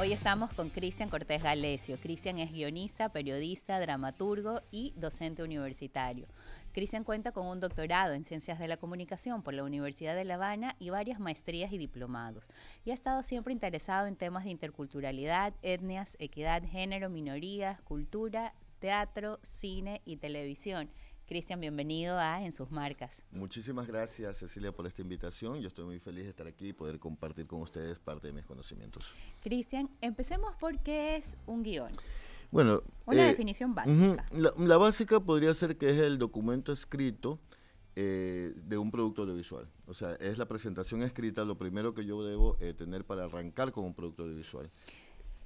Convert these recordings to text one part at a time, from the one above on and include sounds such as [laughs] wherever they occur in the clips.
Hoy estamos con Cristian Cortés Galesio. Cristian es guionista, periodista, dramaturgo y docente universitario. Cristian cuenta con un doctorado en Ciencias de la Comunicación por la Universidad de La Habana y varias maestrías y diplomados. Y ha estado siempre interesado en temas de interculturalidad, etnias, equidad, género, minorías, cultura, teatro, cine y televisión. Cristian, bienvenido a En sus marcas. Muchísimas gracias Cecilia por esta invitación. Yo estoy muy feliz de estar aquí y poder compartir con ustedes parte de mis conocimientos. Cristian, empecemos por qué es un guión. Bueno, una eh, definición básica. la, básica podría ser que es el documento escrito eh, de un producto audiovisual. O sea, es la presentación escrita, lo primero que yo debo eh, tener para arrancar con un producto audiovisual.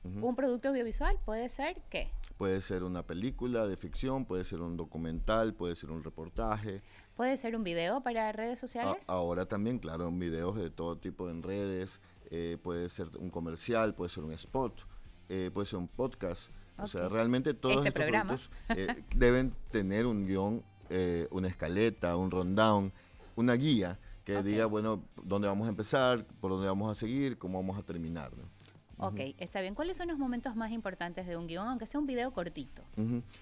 Un producto audiovisual puede ser qué? Puede ser una película de ficción, puede ser un documental, puede ser un reportaje. Puede ser un video para redes sociales. ahora también, claro, videos de todo tipo en redes, eh, puede ser un comercial, puede ser un spot, eh, puede ser un podcast. O sea, realmente todos este estos productos eh, [laughs] deben tener un guión, una escaleta, un rundown, una guía que diga, bueno, dónde vamos a empezar, por dónde vamos a seguir, cómo vamos a terminar. Ok, está bien. ¿Cuáles son los momentos más importantes de un guión, aunque sea un video cortito?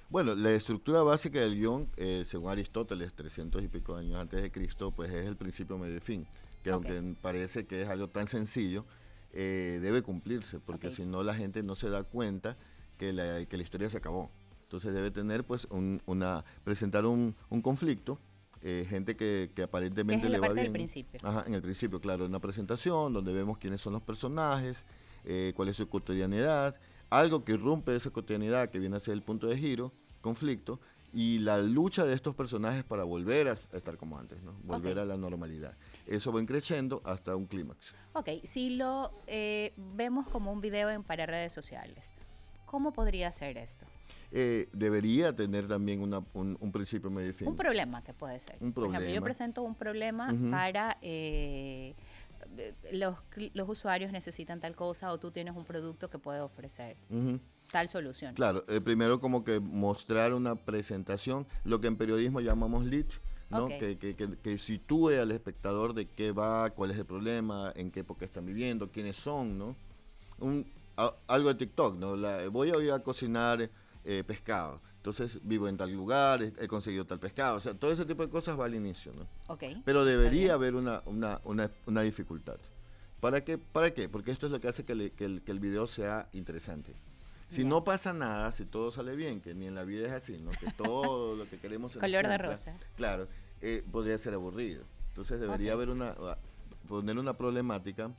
Bueno, la estructura básica del guión, eh, según Aristóteles, 300 y pico años antes de Cristo, pues es el principio, medio y fin, que aunque parece que es algo tan sencillo, eh, debe cumplirse, porque si no la gente no se da cuenta que la, que la historia se acabó. Entonces debe tener, pues, una, presentar un, un conflicto, eh, gente que, que aparentemente le la parte va bien. Del principio. Ajá, en el principio, claro, en una presentación donde vemos quiénes son los personajes, eh, cuál es su cotidianidad, algo que rompe esa cotidianidad que viene a ser el punto de giro, conflicto, y la lucha de estos personajes para volver a, estar como antes, volver a la normalidad. Eso va creciendo hasta un clímax. Ok, si lo eh, vemos como un video en para redes sociales, ¿cómo podría ser esto? Eh, debería tener también un, principio medio fin. Un problema que puede ser. Un problema. Por yo presento un problema para los, los, usuarios necesitan tal cosa o tú tienes un producto que puede ofrecer. Tal solución. Claro, eh, primero como que mostrar una presentación, lo que en periodismo llamamos leads, ¿no? Que, que, que, sitúe al espectador de qué va, cuál es el problema, en qué época están viviendo, quiénes son, ¿no? Un, algo de TikTok, ¿no? voy a ir a cocinar eh, pescado. Entonces vivo en tal lugar, he, conseguido tal pescado, o sea, todo ese tipo de cosas va al inicio, ¿no? Okay, Pero debería haber una, una, dificultad. ¿Para qué? ¿Para qué? Porque esto es lo que hace que, el, que video sea interesante. Si no pasa nada, si todo sale bien, que ni en la vida es así, ¿no? Que todo lo que queremos... [laughs] Color de rosa. Claro, eh, podría ser aburrido. Entonces debería haber una... Ah, poner una problemática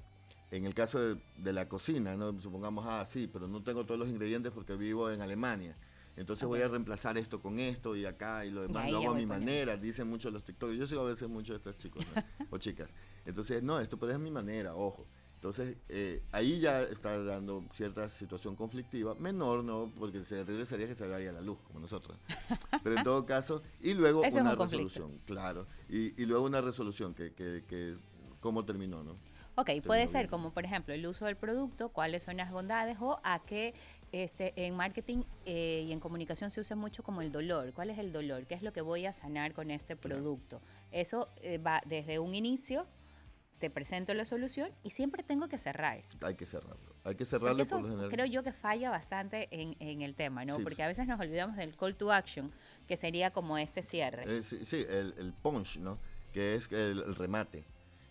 en el caso de, de, la cocina, ¿no? supongamos, ah, sí, pero no tengo todos los ingredientes porque vivo en Alemania. Entonces voy a reemplazar esto con esto y acá y lo demás lo hago a mi manera, dicen muchos los tiktokers, Yo sigo a veces mucho de estas chicos [laughs] o chicas. Entonces, no, esto pero es mi manera, ojo. Entonces, eh, ahí ya está dando cierta situación conflictiva, menor, ¿no? Porque se regresaría que se vaya la luz, como nosotros. Pero en todo caso, y luego una resolución, claro. Y, luego una resolución que, que, cómo terminó, ¿no? Ok, puede ser como por ejemplo el uso del producto, cuáles son las bondades o a qué este, en marketing eh, y en comunicación se usa mucho como el dolor. ¿Cuál es el dolor? ¿Qué es lo que voy a sanar con este producto? Eso eh, va desde un inicio, te presento la solución y siempre tengo que cerrar. Hay que cerrarlo. Hay que cerrarlo eso Creo yo que falla bastante en, el tema, ¿no? Porque a veces nos olvidamos del call to action, que sería como este cierre. Eh, sí, sí el, punch, ¿no? Que es el remate.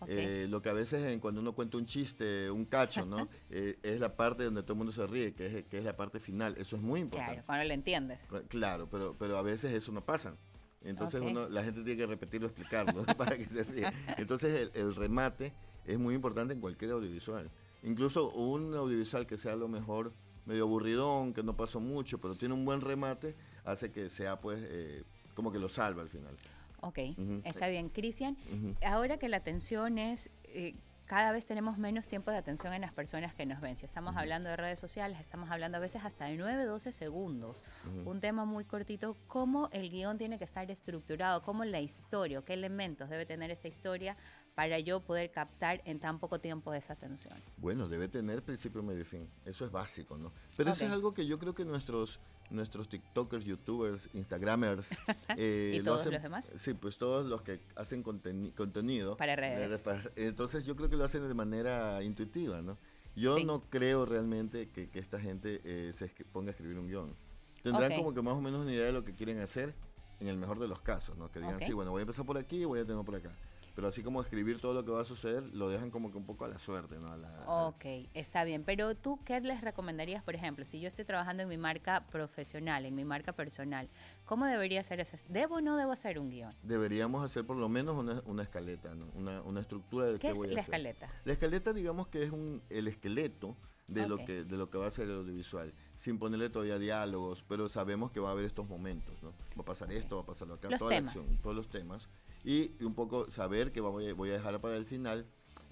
Eh, lo que a veces cuando uno cuenta un chiste, un cacho, ¿no? [laughs] Eh, es la parte donde todo el mundo se ríe, que es, que es la parte final. Eso es muy importante. Claro, cuando lo entiendes. Claro, pero, pero a veces eso no pasa. Entonces la gente tiene que repetirlo, explicarlo [laughs] para que se ríe. Entonces el, remate es muy importante en cualquier audiovisual. Incluso un audiovisual que sea a lo mejor medio aburridón, que no pasó mucho, pero tiene un buen remate, hace que sea pues eh, como que lo salva al final. Ok, está bien. Cristian, ahora que la atención es... Eh, cada vez tenemos menos tiempo de atención en las personas que nos ven. Si estamos hablando de redes sociales, estamos hablando a veces hasta de 9, 12 segundos. Un tema muy cortito, cómo el guión tiene que estar estructurado, cómo la historia, qué elementos debe tener esta historia para yo poder captar en tan poco tiempo esa atención. Bueno, debe tener principio, medio y fin. Eso es básico, ¿no? Pero eso es algo que yo creo que nuestros nuestros TikTokers, YouTubers, Instagramers. [laughs] ¿Y eh, todos los demás? Sí, pues todos los que hacen contenido. Para eh, redes. entonces yo creo que lo hacen de manera intuitiva, ¿no? Yo no creo realmente que, esta gente eh, se ponga a escribir un guión. Tendrán como que más o menos una idea de lo que quieren hacer, en el mejor de los casos, ¿no? Que digan, sí, bueno, voy a empezar por aquí y voy a terminar por acá pero así como escribir todo lo que va a suceder, lo dejan como que un poco a la suerte, ¿no? ok, está bien, pero tú, ¿qué les recomendarías, por ejemplo, si yo estoy trabajando en mi marca profesional, en mi marca personal, ¿cómo debería ser eso? ¿Debo o no debo hacer un guión? Deberíamos hacer por lo menos una, escaleta, Una, estructura de qué, qué voy es la escaleta? La escaleta, digamos que es un, el esqueleto de lo que de lo que va a ser el audiovisual, sin ponerle todavía diálogos, pero sabemos que va a haber estos momentos, ¿no? Va a pasar esto, va a pasar lo acá, los temas. la todos los temas y un poco saber que voy a, voy a dejar para el final,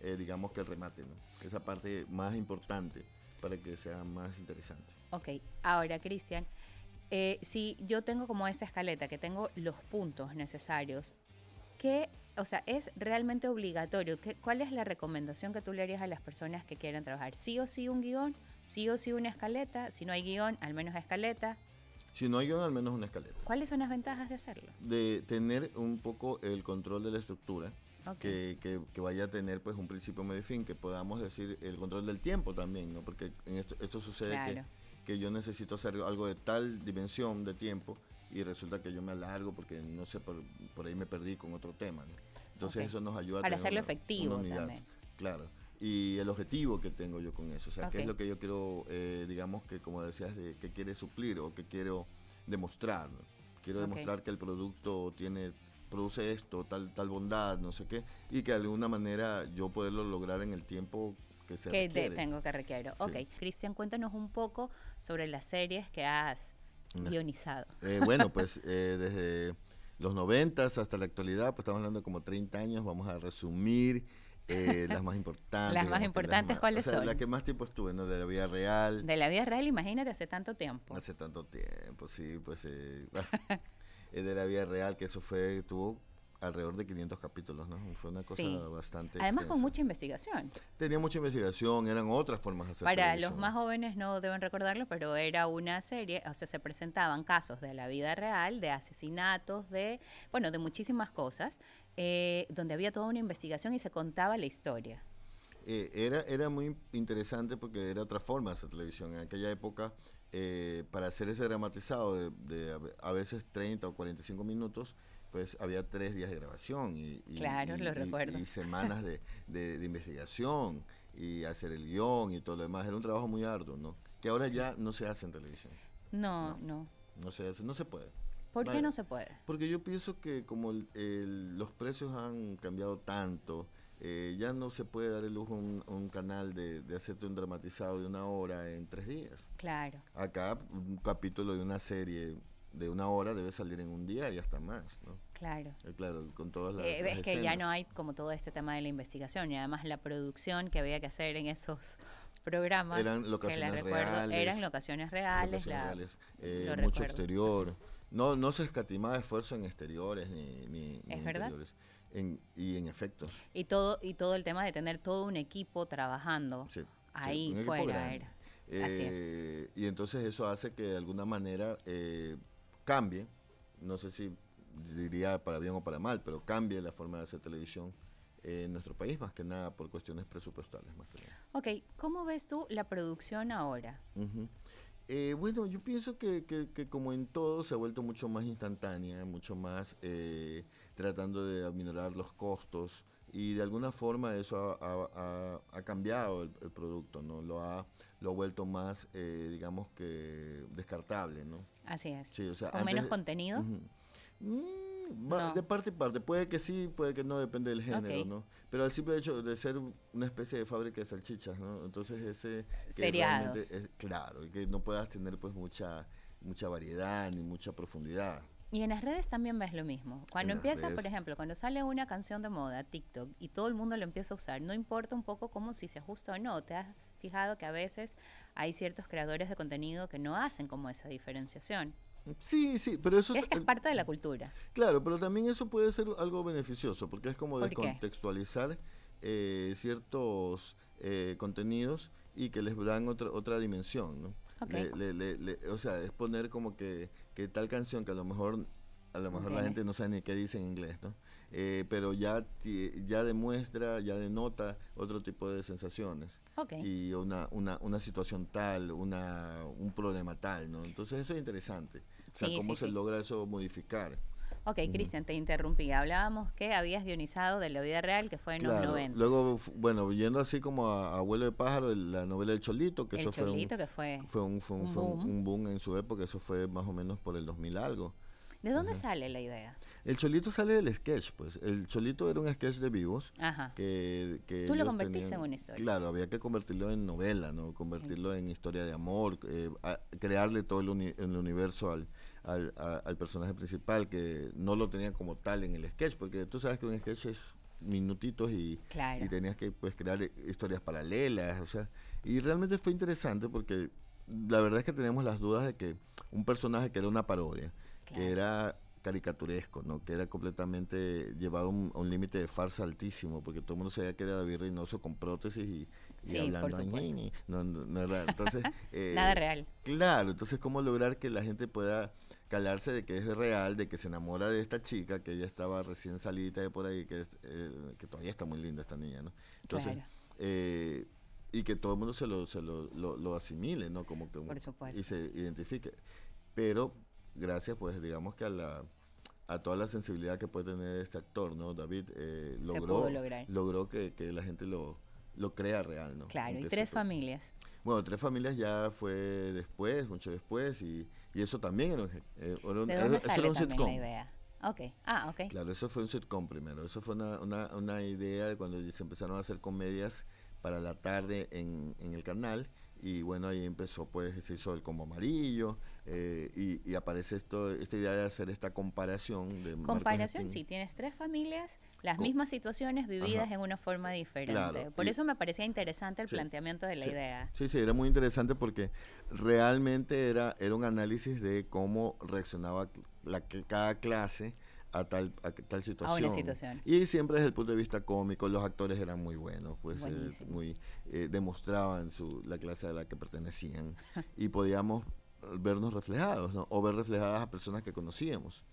eh, digamos que el remate, ¿no? esa parte más importante para que sea más interesante. Ok, ahora Cristian, eh, si yo tengo como esta escaleta, que tengo los puntos necesarios, ¿qué, o sea, es realmente obligatorio? ¿Cuál es la recomendación que tú le harías a las personas que quieran trabajar? ¿Sí o sí un guión? ¿Sí o sí una escaleta? Si no hay guión, al menos escaleta. Si no hay al menos una escaleta. ¿Cuáles son las ventajas de hacerlo? De tener un poco el control de la estructura. Que, que, vaya a tener pues un principio, medio fin, que podamos decir el control del tiempo también, ¿no? Porque en esto, esto sucede que, yo necesito hacer algo de tal dimensión de tiempo y resulta que yo me alargo porque no sé, por, ahí me perdí con otro tema. Entonces eso nos ayuda a hacerlo efectivo Claro y el objetivo que tengo yo con eso. O sea, qué es lo que yo quiero, eh, digamos que como decías, que quiere suplir o que quiero demostrar. Quiero demostrar que el producto tiene produce esto, tal, tal bondad, no sé qué, y que de alguna manera yo poderlo lograr en el tiempo que se que tengo que requiero. Ok, Cristian, cuéntanos un poco sobre las series que has guionizado. Eh, bueno, pues eh, desde los noventas hasta la actualidad, pues estamos hablando de como 30 años, vamos a resumir eh, las más [laughs] importantes. las más importantes, ¿cuáles son? La que más tiempo estuve, ¿no? De la vida real. De la vida real, imagínate, hace tanto tiempo. Hace tanto tiempo, sí, pues. Eh, [laughs] es de la vida real, que eso fue, tuvo alrededor de 500 capítulos, ¿no? Fue una cosa sí. bastante... Además con mucha investigación. Tenía mucha investigación, eran otras formas de hacer Para los más jóvenes no deben recordarlo, pero era una serie, o sea, se presentaban casos de la vida real, de asesinatos, de, bueno, de muchísimas cosas, eh, donde había toda una investigación y se contaba la historia. Eh, era, era muy interesante porque era otra forma de hacer televisión. En aquella época, eh, para hacer ese dramatizado de, de a veces 30 o 45 minutos, pues había tres días de grabación y, semanas de, investigación y hacer el guión y todo lo demás. Era un trabajo muy arduo, ¿no? Que ahora ya no se hace en televisión. No, no. No, se hace, no se puede. ¿Por qué no se puede? Porque yo pienso que como los precios han cambiado tanto, eh, ya no se puede dar el lujo a un, canal de, hacerte un dramatizado de una hora en tres días. Claro. Acá un capítulo de una serie de una hora debe salir en un día y hasta más, ¿no? Claro. Eh, claro, con todas las, eh, Es que ya no hay como todo este tema de la investigación y además la producción que había que hacer en esos programas. Eran locaciones reales. Eran locaciones reales. Eh, mucho exterior. No, no se escatimaba esfuerzo en exteriores ni, ni, y en efectos. Y todo, y todo el tema de tener todo un equipo trabajando ahí fuera. Así es. Y entonces eso hace que de alguna manera cambie, no sé si diría para bien o para mal, pero cambie la forma de hacer televisión en nuestro país, más que nada por cuestiones presupuestales. Más Ok, ¿cómo ves tú la producción ahora? Eh, bueno, yo pienso que, que, como en todo se ha vuelto mucho más instantánea, mucho más eh, tratando de aminorar los costos y de alguna forma eso ha, cambiado el, el, producto, ¿no? Lo ha lo ha vuelto más, eh, digamos que, descartable, ¿no? Así es. o menos contenido? Mm, de parte y parte, puede que sí, puede que no, depende del género, ¿no? Pero el simple hecho de ser una especie de fábrica de salchichas, ¿no? Entonces ese... Seriados. claro, y que no puedas tener pues mucha, mucha variedad ni mucha profundidad. Y en las redes también ves lo mismo. Cuando empiezas, por ejemplo, cuando sale una canción de moda, TikTok, y todo el mundo lo empieza a usar, no importa un poco cómo si se ajusta o no. Te has fijado que a veces hay ciertos creadores de contenido que no hacen como esa diferenciación. Sí, sí, pero eso es, que es parte de la cultura. Claro, pero también eso puede ser algo beneficioso, porque es como descontextualizar eh, ciertos eh, contenidos y que les dan otra, otra dimensión, ¿no? Le, o sea, es poner como que, tal canción que a lo mejor a lo mejor la gente no sabe ni qué dice en inglés, ¿no? Eh, pero ya, ya demuestra, ya denota otro tipo de sensaciones. Y una, una, una situación tal, una, un problema tal, ¿no? Entonces eso es interesante. o sea, cómo se logra eso modificar. Ok, Cristian, te interrumpí. Hablábamos que habías guionizado de la vida real, que fue en los 90. Luego, bueno, yendo así como a, Abuelo de Pájaro, la novela del Cholito, que eso Cholito, fue, un, que fue, un, boom. en su época, eso fue más o menos por el 2000 algo. ¿De dónde sale la idea? El Cholito sale del sketch, pues. El Cholito era un sketch de vivos. Ajá. Que, Tú lo convertiste en una historia. Claro, había que convertirlo en novela, ¿no? Convertirlo en historia de amor, eh, crearle todo el, el universo al, al, personaje principal, que no lo tenía como tal en el sketch, porque tú sabes que un sketch es minutitos y, tenías que pues, crear eh, historias paralelas, o sea, y realmente fue interesante porque la verdad es que tenemos las dudas de que un personaje que era una parodia, que era caricaturesco, ¿no? que era completamente llevado a un, límite de farsa altísimo, porque todo el mundo sabía que era David Reynoso con prótesis y, hablando no, no, [laughs] eh, Nada real. Claro, entonces cómo lograr que la gente pueda calarse de que es real, de que se enamora de esta chica, que ella estaba recién salida de por ahí, que, eh, que todavía está muy linda esta niña, ¿no? Entonces, eh, y que todo el mundo se lo, se lo, asimile, ¿no? Como que por supuesto. y se identifique. Pero gracias, pues, digamos que a la a toda la sensibilidad que puede tener este actor, ¿no? David eh, logró, logró que, la gente lo, lo crea real, ¿no? Claro, y tres familias. Bueno, Tres Familias ya fue después, mucho después, y, eso también era, un sitcom. Eh, ¿De era un idea? Ah, Claro, eso fue un sitcom primero. Eso fue una, una, una idea de cuando se empezaron a hacer comedias para la tarde en, en el canal y bueno, ahí empezó, pues se hizo el combo amarillo eh, y, aparece esto, esta idea de hacer esta comparación. De comparación, sí, tienes tres familias, las mismas situaciones vividas en una forma diferente. Por eso me parecía interesante el planteamiento de la idea. Sí, sí, era muy interesante porque realmente era, era un análisis de cómo reaccionaba la, cada clase a tal, a tal situación. Y siempre desde el punto de vista cómico, los actores eran muy buenos, pues eh, muy eh, demostraban su, la clase a la que pertenecían [laughs] y podíamos vernos reflejados, O ver reflejadas a personas que conocíamos.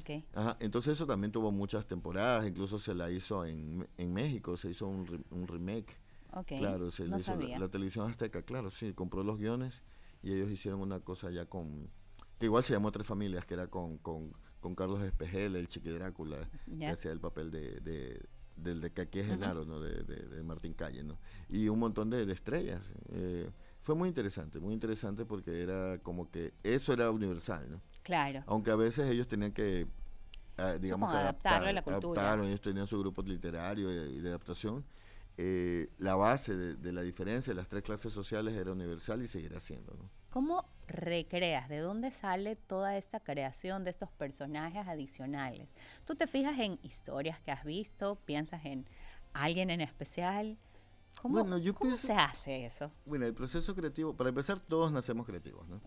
Okay. entonces eso también tuvo muchas temporadas, incluso se la hizo en, México, se hizo un, un remake. Claro, se hizo la, televisión azteca, claro, sí, compró los guiones y ellos hicieron una cosa ya con, que igual se llamó Tres Familias, que era con con Carlos Espejel, el Chiqui Drácula, que hacía el papel de, del de que Genaro, De, Martín Calle, ¿no? Y un montón de, estrellas. Eh, fue muy interesante, muy interesante porque era como que eso era universal, ¿no? Claro. Aunque a veces ellos tenían que, ah, digamos, adaptarlo a la cultura. ellos tenían su grupo literario y, de adaptación. Eh, la base de, la diferencia de las tres clases sociales era universal y seguirá siendo, ¿no? ¿Cómo recreas, de dónde sale toda esta creación de estos personajes adicionales. Tú te fijas en historias que has visto, piensas en alguien en especial. ¿Cómo, se hace eso? Bueno, el proceso creativo, para empezar, todos nacemos creativos, ¿no?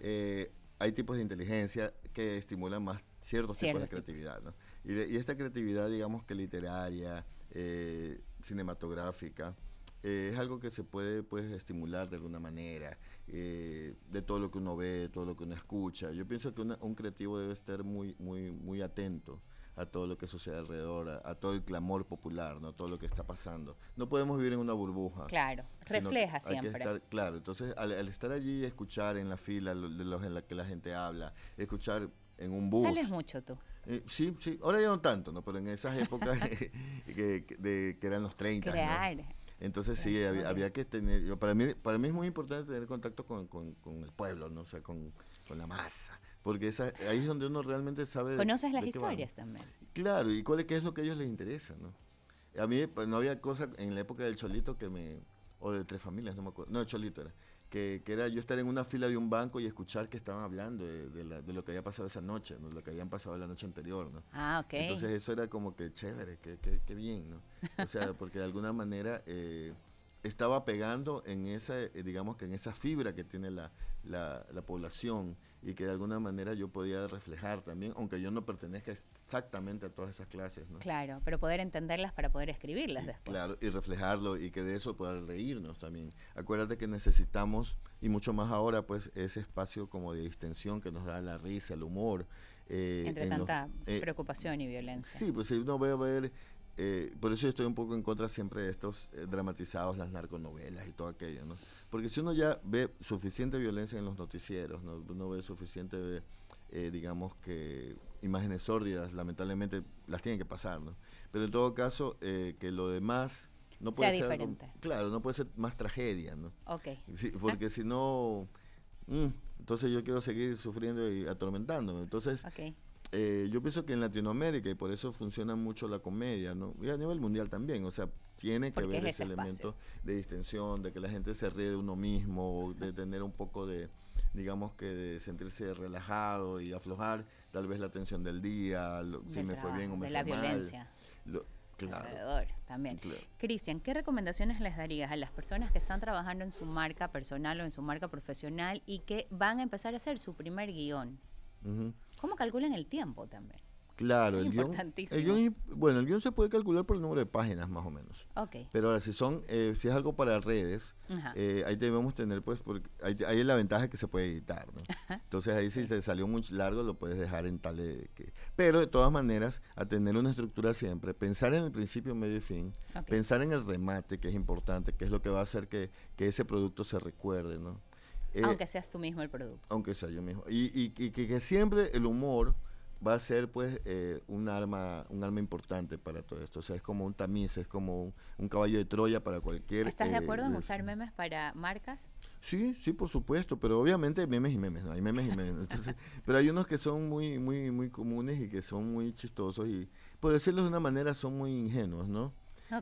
Eh, hay tipos de inteligencia que estimulan más ciertos, tipos de creatividad, Y, esta creatividad, digamos que literaria, eh, cinematográfica, eh, es algo que se puede pues, estimular de alguna manera, eh, de todo lo que uno ve, todo lo que uno escucha. Yo pienso que un creativo debe estar muy, muy, muy atento a todo lo que sucede alrededor, a, todo el clamor popular, ¿no? Todo lo que está pasando. No podemos vivir en una burbuja. Claro, refleja siempre. claro, entonces al, estar allí, escuchar en la fila de los en la que la gente habla, escuchar en un bus. Sales mucho tú. Eh, sí, sí, ahora ya no tanto, ¿no? Pero en esas épocas [laughs] [laughs] que, de, que eran los 30. Entonces sí, había, que tener, para, mí, para mí es muy importante tener contacto con, el pueblo, ¿no? sea, con, la masa, porque esa, ahí es donde uno realmente sabe... Conoces las historias también. Claro, y cuál es, qué es lo que a ellos les interesa, ¿no? A mí pues, no había cosa en la época del Cholito que me... o de Tres Familias, no me acuerdo, no, el Cholito era que, era yo estar en una fila de un banco y escuchar que estaban hablando de, lo que había pasado esa noche, ¿no? lo que habían pasado la noche anterior, ¿no? Ah, ok. Entonces eso era como que chévere, que, que, bien, ¿no? O sea, porque de alguna manera eh, estaba pegando en esa, eh, digamos que en esa fibra que tiene la, la, población y que de alguna manera yo podía reflejar también, aunque yo no pertenezca exactamente a todas esas clases. ¿no? Claro, pero poder entenderlas para poder escribirlas después. Claro, y reflejarlo y que de eso poder reírnos también. Acuérdate que necesitamos, y mucho más ahora, pues ese espacio como de distensión que nos da la risa, el humor. Eh, Entre tanta eh, preocupación y violencia. Sí, pues si uno ve a ver eh, por eso estoy un poco en contra siempre de estos eh, dramatizados, las narconovelas y todo aquello, ¿no? Porque si uno ya ve suficiente violencia en los noticieros, ¿no? uno ve suficiente, eh, digamos que, imágenes sórdidas, lamentablemente las tienen que pasar, ¿no? Pero en todo caso, que lo demás no puede ser... claro, no puede ser más tragedia, ¿no? porque ah. si no... Mm, entonces yo quiero seguir sufriendo y atormentándome. Entonces, eh, yo pienso que en Latinoamérica, y por eso funciona mucho la comedia, ¿no? Y a nivel mundial también, o sea, tiene que haber ese, elemento de distensión, de que la gente se ríe de uno mismo, de tener un poco de, digamos que de sentirse relajado y aflojar tal vez la tensión del día, si me fue bien o me de la violencia. Claro. también. Cristian, ¿qué recomendaciones les darías a las personas que están trabajando en su marca personal o en su marca profesional y que van a empezar a hacer su primer guión? ¿Cómo calculan el tiempo también? Claro, el guión, Bueno, el guión se puede calcular por el número de páginas, más o menos. Pero ahora, si, son, eh, si es algo para redes, eh, ahí debemos tener, pues, porque ahí, es la ventaja que se puede editar, ¿no? [laughs] Entonces ahí si se salió muy largo, lo puedes dejar en tal. De eh, que, pero de todas maneras, a tener una estructura siempre, pensar en el principio, medio y fin, pensar en el remate, que es importante, que es lo que va a hacer que, que ese producto se recuerde, ¿no? Eh, aunque seas tú mismo el producto. Aunque sea yo mismo. Y, que, siempre el humor va a ser pues eh, un arma un arma importante para todo esto. O sea, es como un tamiz, es como un, caballo de Troya para cualquier... ¿Estás de eh, acuerdo en usar este memes para marcas? Sí, sí, por supuesto, pero obviamente memes y memes, ¿no? Hay memes y memes. [laughs] pero hay unos que son muy, muy, muy comunes y que son muy chistosos y, por decirlo de una manera, son muy ingenuos, ¿no?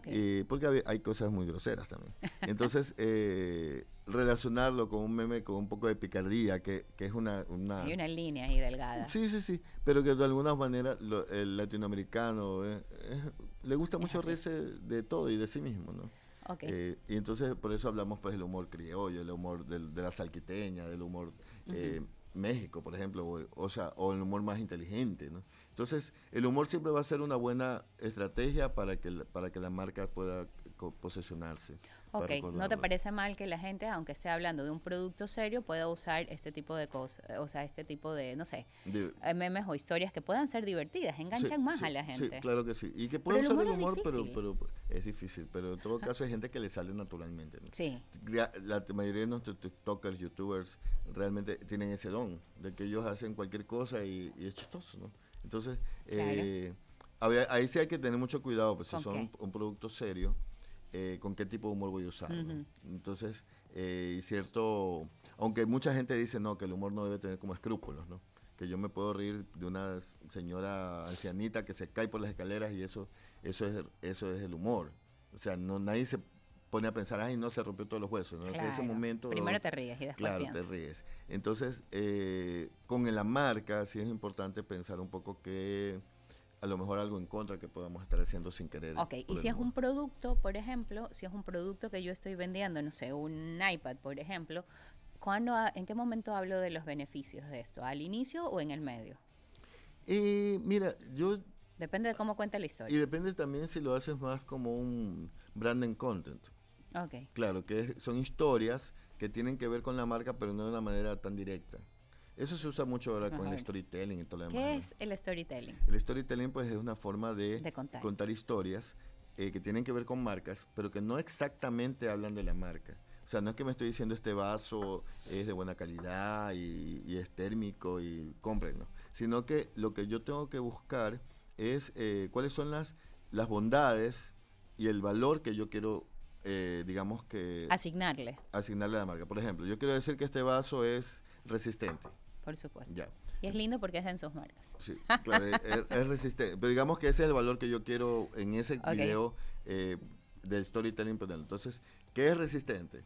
Eh, porque hay cosas muy groseras también. [laughs] Entonces, eh, relacionarlo con un meme con un poco de picardía, que, que es una, una... una línea ahí delgada. Sí, sí, sí, pero que de alguna manera el latinoamericano eh, le gusta mucho reírse de todo y de sí mismo, ¿no? Okay. y entonces por eso hablamos pues del humor criollo, el humor de la salquiteña, del humor México, por ejemplo, o, sea, o el humor más inteligente, ¿no? Entonces, el humor siempre va a ser una buena estrategia para que, para que la marca pueda posesionarse. Ok, ¿no te parece mal que la gente, aunque esté hablando de un producto serio, pueda usar este tipo de cosas, o sea, este tipo de, no sé, eh, memes o historias que puedan ser divertidas, enganchan más a la gente? Sí, claro que sí. Y que puede usar el humor, pero, es difícil, pero en todo caso hay gente que le sale naturalmente. Sí. La, mayoría de nuestros TikTokers, YouTubers, realmente tienen ese don, de que ellos hacen cualquier cosa y, es chistoso, ¿no? Entonces, eh, ahí sí hay que tener mucho cuidado, pues si son un, producto serio, eh, con qué tipo de humor voy a usar. Entonces, eh, y cierto, aunque mucha gente dice, no, que el humor no debe tener como escrúpulos, ¿no? que yo me puedo reír de una señora ancianita que se cae por las escaleras y eso, eso, es, eso es el humor. O sea, no, nadie se pone a pensar, ay, no, se rompió todos los huesos. En ese momento... Primero te ríes y después Claro, te ríes. Entonces, eh, con la marca sí es importante pensar un poco que a lo mejor algo en contra que podamos estar haciendo sin querer. Ok, y si es un producto, por ejemplo, si es un producto que yo estoy vendiendo, no sé, un iPad, por ejemplo, ¿cuándo, ¿en qué momento hablo de los beneficios de esto? ¿Al inicio o en el medio? Y eh, mira, yo... Depende de cómo cuenta la historia. Y depende también si lo haces más como un branding content. Ok. Claro, que son historias que tienen que ver con la marca, pero no de una manera tan directa. Eso se usa mucho ahora con el storytelling y todo lo demás. ¿Qué es el storytelling? El storytelling pues es una forma de, contar. historias eh, que tienen que ver con marcas, pero que no exactamente hablan de la marca. O sea, no es que me estoy diciendo este vaso es de buena calidad y, es térmico y cómprenlo, sino que lo que yo tengo que buscar es eh, cuáles son las, bondades y el valor que yo quiero eh, digamos que... Asignarle. Asignarle a la marca. Por ejemplo, yo quiero decir que este vaso es resistente. Por supuesto. Y es lindo porque es en sus marcas. Sí, claro, es, resistente. Pero digamos que ese es el valor que yo quiero en ese video eh, del storytelling. Pues, entonces, ¿qué es resistente?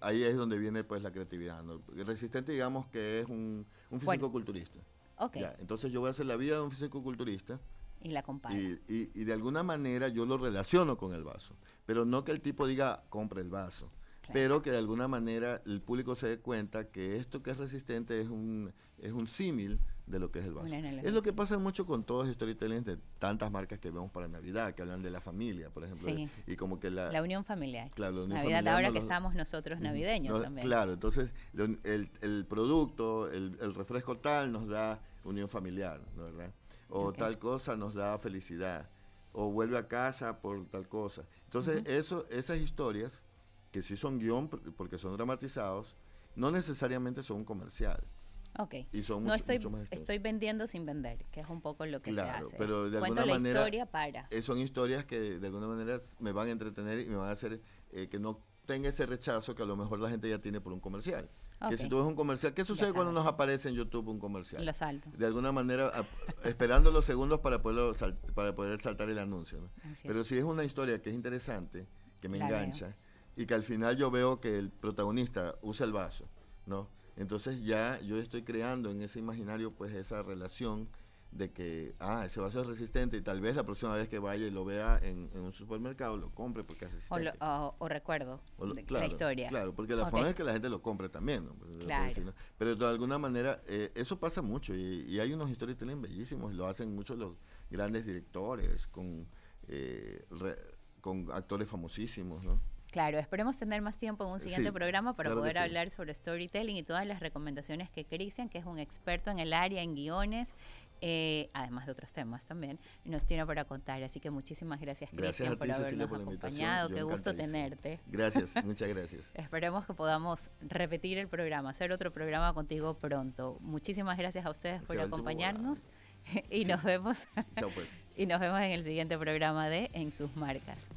ahí es donde viene pues la creatividad. Resistente, digamos que es un, un físico-culturista. Okay. entonces yo voy a hacer la vida de un físico-culturista. Y la comparo. Y, de alguna manera yo lo relaciono con el vaso. Pero no que el tipo diga, compre el vaso pero que de alguna manera el público se dé cuenta que esto que es resistente es un, es un símil de lo que es el vaso. Es lo que pasa mucho con todos los storytellings de tantas marcas que vemos para Navidad, que hablan de la familia, por ejemplo. Y como que la, la unión familiar. Claro, la unión Navidad ahora que estamos nosotros navideños también. Claro, entonces el, el producto, el, refresco tal nos da unión familiar, ¿no verdad? O tal cosa nos da felicidad. O vuelve a casa por tal cosa. Entonces, eso, esas historias que sí son guión porque son dramatizados, no necesariamente son un comercial. Ok. Y son no estoy, estoy vendiendo sin vender, que es un poco lo que claro, se hace. pero de alguna manera, eh, son historias que de alguna manera me van a entretener y me van a hacer eh, que no tenga ese rechazo que a lo mejor la gente ya tiene por un comercial. Que si tú ves un comercial, ¿qué sucede cuando nos aparece en YouTube un comercial? Lo salto. De alguna manera, [laughs] esperando los segundos para, poderlo para poder saltar el anuncio. Pero si es una historia que es interesante, que me engancha y que al final yo veo que el protagonista usa el vaso, ¿no? Entonces ya yo estoy creando en ese imaginario pues esa relación de que, ah, ese vaso es resistente y tal vez la próxima vez que vaya y lo vea en, un supermercado lo compre porque es resistente. O, recuerdo la historia. Claro, porque la forma es que la gente lo compre también. ¿no? Pues, pues, claro. Pero de alguna manera eh, eso pasa mucho y, hay unos storytelling bellísimos lo hacen muchos los grandes directores con, eh, con actores famosísimos, ¿no? Claro, esperemos tener más tiempo en un siguiente programa para poder hablar sobre storytelling y todas las recomendaciones que Cristian, que es un experto en el área, en guiones, eh, además de otros temas también, nos tiene para contar. Así que muchísimas gracias, Cristian, por habernos acompañado. Qué gusto tenerte. Gracias, [laughs] muchas gracias. Esperemos que podamos repetir el programa, hacer otro programa contigo pronto. Muchísimas gracias a ustedes por acompañarnos [laughs] y nos vemos. Pues. [laughs] y nos vemos en el siguiente programa de En sus marcas.